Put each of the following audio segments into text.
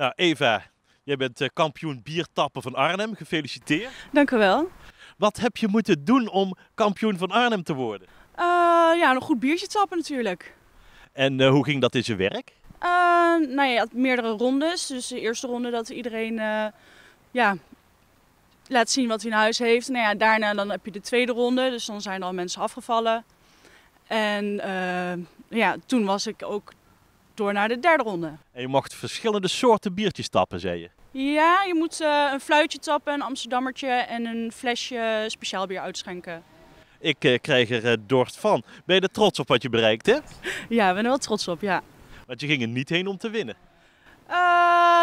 Nou, Eva, jij bent eh, kampioen biertappen van Arnhem. Gefeliciteerd. Dank wel. Wat heb je moeten doen om kampioen van Arnhem te worden? Eh, ja, een goed biertje tappen natuurlijk. En eh, hoe ging dat in zijn werk? Uh, nou ja, meerdere rondes. Dus de eerste ronde dat iedereen ja, laat zien wat hij in huis heeft. Nou ja, daarna dan heb je de tweede ronde, dus dan zijn al mensen afgevallen. En ja, toen was ik ook door naar de derde ronde. En je mocht verschillende soorten biertjes tappen, zei je? Ja, je moet eh, een fluitje tappen, een Amsterdammertje en een flesje speciaal bier uitschenken. Ik eh, krijg er eh, dorst van. Ben je er trots op wat je bereikt hè? ja, ik ben er wel trots op, ja. Want je ging er niet heen om te winnen?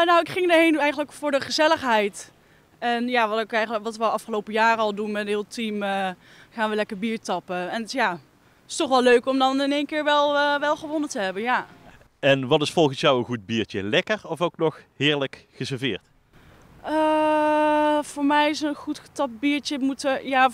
nou, ik ging er heen eigenlijk voor de gezelligheid. En ja, wat, ik eigenlijk, wat we afgelopen jaren al doen met het heel team, gaan we lekker bier tappen. En ja, het is toch wel leuk om dan in één keer wel, wel gewonnen te hebben, ja. En wat is volgens jou een goed biertje? Lekker of ook nog heerlijk geserveerd? Eh, voor mij is een goed getapt biertje moeten, eh, ja,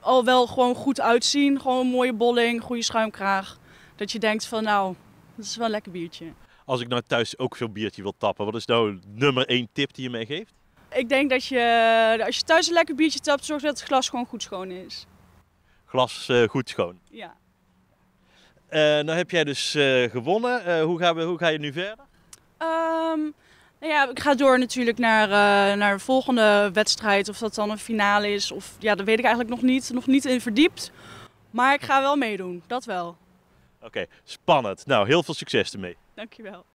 al wel gewoon goed uitzien. Gewoon een mooie bolling, goede schuimkraag. Dat je denkt van nou, dat is wel een lekker biertje. Als ik nou thuis ook veel biertje wil tappen, wat is nou nummer één tip die je mij geeft? Ik denk dat je, eh, als je thuis een lekker biertje tapt, zorg dat het glas gewoon goed schoon is. Glas goed schoon? Ja. Eh, nou heb jij dus eh, gewonnen. Eh, hoe, gaan we, hoe ga je nu verder? Um, ja, ik ga door natuurlijk naar, naar de volgende wedstrijd. Of dat dan een finale is. Of, ja, dat weet ik eigenlijk nog niet. Nog niet in verdiept. Maar ik ga wel meedoen. Dat wel. Oké, spannend. Nou, heel veel succes ermee. Dankjewel.